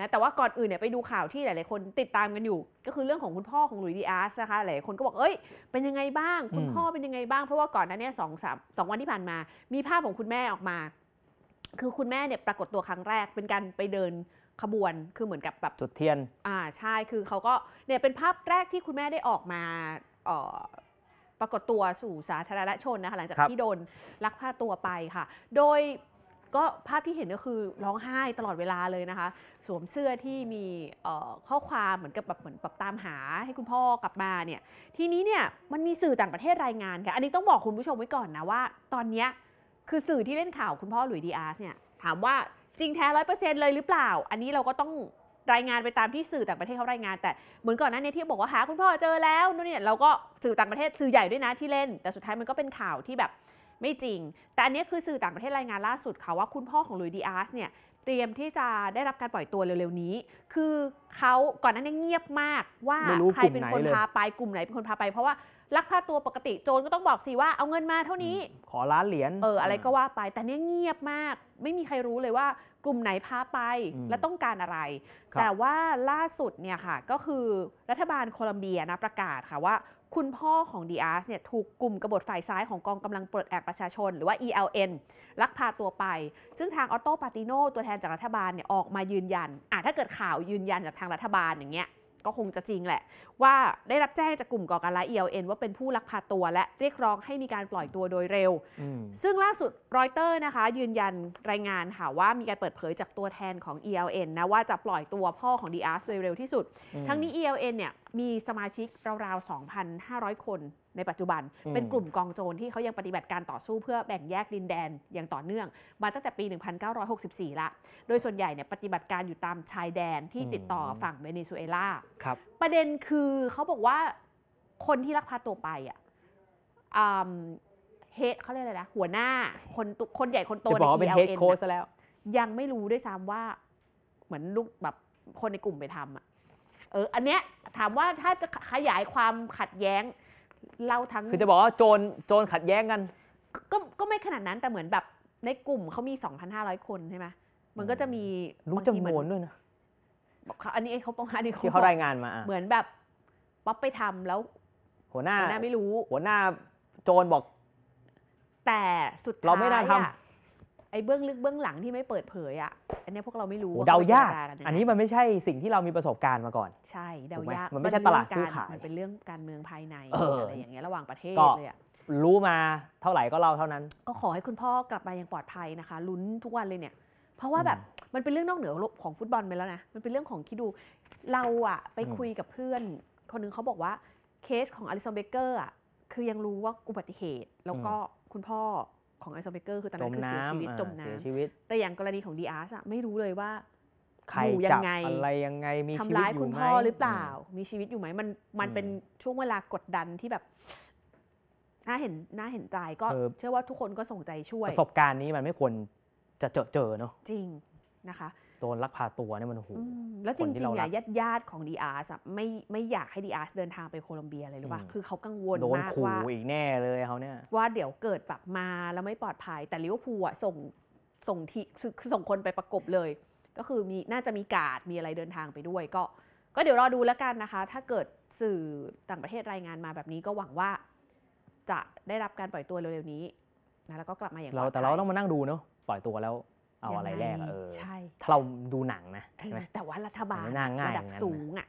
นะแต่ว่าก่อนอื่นเนี่ยไปดูข่าวที่หลาย ๆ คน ติดตามกันอยู่ ก็คือเรื่องของคุณพ่อของหลุยดีอาร์สนะคะ หลายคนก็บอกเอ้ย เป็นยังไงบ้าง คุณพ่อเป็นยังไงบ้างเพราะว่าก่อนนั้นเนี่ยสองสามสองวันที่ผ่านมา มีภาพของคุณแม่ออกมา คือคุณแม่เนี่ยปรากฏตัวครั้งแรกเป็นการไปเดินขบวนคือเหมือนกับแบบจุดเทียน อ่าใช่คือเขาก็เนี่ยเป็นภาพแรกที่คุณแม่ได้ออกมาออปรากฏตัวสู่สาธารณชนนะคะหลังจากที่โดนลักพาตัวไปค่ะ โดยก็ภาพที่เห็นก็คือร้องไห้ตลอดเวลาเลยนะคะ สวมเสื้อที่มีข้อความเหมือนกับแบบเหมือนแบบตามหาให้คุณพ่อกลับมาเนี่ยทีนี้เนี่ยมันมีสื่อต่างประเทศรายงานค่ะอันนี้ต้องบอกคุณผู้ชมไว้ก่อนนะว่า ตอนนี้คือสื่อที่เล่นข่าวคุณพ่อหลุยดีอาร์สเนี่ยถามว่าจริงแท้ร้อยเปอร์เซ็นต์เลยหรือเปล่า อันนี้เราก็ต้องรายงานไปตามที่สื่อต่างประเทศเขารายงานแต่เหมือนก่อนหน้านี้ที่บอกว่าหาคุณพ่อเจอแล้วนู่นเนี่ยเราก็สื่อต่างประเทศสื่อใหญ่ด้วยนะที่เล่นแต่สุดท้ายมันก็เป็นข่าวที่แบบไม่จริง แต่อันนี้คือสื่อต่างประเทศรายงานล่าสุดค่ะว่าคุณพ่อของลุยดีอาสเนี่ยเตรียมที่จะได้รับการปล่อยตัวเร็วๆนี้ คือเขาก่อนหน้านี้เงียบมากว่าใครเป็นคนพาไปกลุ่มไหนเป็นคนพาไป เพราะว่าลักพาตัวปกติโจรก็ต้องบอกสิว่าเอาเงินมาเท่านี้ ขอล้านเหรียญเอออะไรก็ว่าไป แต่เนี้ยเงียบมากไม่มีใครรู้เลยว่า กลุ่มไหนพาไปและต้องการอะไร แต่ว่าล่าสุดเนี่ยค่ะก็คือรัฐบาลโคลัมเบียนะประกาศค่ะว่าคุณพ่อของดีอาร์สเนี่ยถูกกลุ่มกบฏฝ่ายซ้ายของกองกำลังปลดแอกประชาชนหรือว่า ELN ลักพาตัวไป ซึ่งทางออตโตปาติโนตัวแทนจากรัฐบาลเนี่ยออกมายืนยันอ่าถ้าเกิดข่าวยืนยันจากทางรัฐบาลอย่างเงี้ยก็คงจะจริงแหละ ว่าได้รับแจ้งจากกลุ่มก่อการร้ายเอลเอ็นว่าเป็นผู้ลักพาตัวและเรียกร้องให้มีการปล่อยตัวโดยเร็ว ซึ่งล่าสุดรอยเตอร์นะคะ ยืนยันรายงานค่ะว่ามีการเปิดเผยจากตัวแทนของ ELN นะว่าจะปล่อยตัวพ่อของดีอาร์สโดยเร็วที่สุด ทั้งนี้ ELN เนี่ยมีสมาชิกราวๆ 2,500 คนในปัจจุบันเป็นกลุ่มกองโจรที่เขายังปฏิบัติการต่อสู้เพื่อแบ่งแยกดินแดนอย่างต่อเนื่อง มาตั้งแต่ปี 1964ละโดยส่วนใหญ่เนี่ยปฏิบัติการอยู่ตามชายแดนที่ติดต่อฝั่งเวเนซุเอลาครับ ประเด็นคือเขาบอกว่าคนที่ลักพาตัวไปอ่ะเฮดเขาเรียกอะไรนะหัวหน้าคนคนใหญ่คนโตในเ ELN แล้ว ยังไม่รู้ด้วยซ้ำว่า เหมือนลูกแบบคนในกลุ่มไปทำอ่ะเอออันเนี้ยถามว่าถ้าจะขยายความขัดแย้งเล่าทั้งคือจะบอกว่าโจร โจรขัดแย้งกัน ก็ ก็ไม่ขนาดนั้น แต่เหมือนแบบในกลุ่มเขามี 2,500 คนใช่ไหมมันก็จะมีรู้จำนวนด้วยนะอันนี้เขาปองอันนี้ที่เขารายงานมา เหมือนแบบป๊อปไปทำแล้ว หัวหน้าหัวหน้าไม่รู้ หัวหน้าโจรบอก แต่สุดท้ายเราไม่น่าทำไอ้เบื้องลึกเบื้องหลังที่ไม่เปิดเผยอ่ะ อันนี้พวกเราไม่รู้เดายาก อันนี้มันไม่ใช่สิ่งที่เรามีประสบการณ์มาก่อน ใช่เดายากมันไม่ใช่ตลาดซื้อขายมันเป็นเรื่องการเมืองภายในอะไรอย่างเงี้ยระหว่างประเทศเลยอ่ะรู้มาเท่าไหร่ก็เล่าเท่านั้น ก็ขอให้คุณพ่อกลับมาอย่างปลอดภัยนะคะ ลุ้นทุกวันเลยเนี่ย เพราะว่าแบบมันเป็นเรื่องนอกเหนือของฟุตบอลไปแล้วนะ มันเป็นเรื่องของคิดดูเราอะไปคุยกับเพื่อน คนนึงเขาบอกว่าเคสของอลิซอนเบเกอร์อะคือยังรู้ว่าอุบัติเหตุ แล้วก็คุณพ่อของไอซ์เบเกอร์คือตอนนั้นคือเสียชีวิตจมน้ำแต่อย่างกรณีของดีอาร์สอะไม่รู้เลยว่า ใครยังไง อะไรยังไงมีชทำร้ายคุณพ่อหรือเปล่า มีชีวิตอยู่ไหมมันมันเป็นช่วงเวลากดดันที่แบบ น่าเห็นน่าเห็นใจก็เชื่อว่าทุกคนก็ส่งใจช่วย ประสบการณ์นี้มันไม่ควรจะเจอเจอเนาะจริงนะคะโดนลักพาตัวเนี่ยมันโหแล้วจริงๆเนี่ยญาติญาติของดีอาร์สไม่ไม่อยากให้ดีอาร์สเดินทางไปโคลอมเบียเลยหรือเปล่า คือเขากังวลมากว่าอีกแน่เลยเขาเนี่ยว่าเดี๋ยวเกิดแบบมาแล้วไม่ปลอดภัย แต่ลิเวอร์พูลอ่ะส่งส่งทีส่งคนไปประกบเลย ก็คือมีน่าจะมีกาดมีอะไรเดินทางไปด้วย ก็ก็เดี๋ยวรอดูแล้วกันนะคะ ถ้าเกิดสื่อต่างประเทศรายงานมาแบบนี้ก็หวังว่าจะได้รับการปล่อยตัวเร็วๆนี้นะแล้วก็กลับมาอย่างเรา แต่เราต้องมานั่งดูเนาะปล่อยตัวแล้วเอาอะไรแรกเออ ถ้าเราดูหนังนะ แต่ว่ารัฐบาลระดับสูงอ่ะ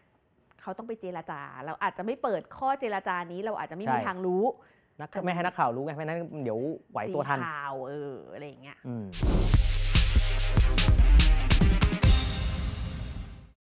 เขาต้องไปเจรจา เราอาจจะไม่เปิดข้อเจรจานี้ เราอาจจะไม่มีทางรู้ไม่ให้นักข่าวรู้ไง เพราะนั้นเดี๋ยวไหวตัวทันข่าวเอออะไรอย่างเงี้ย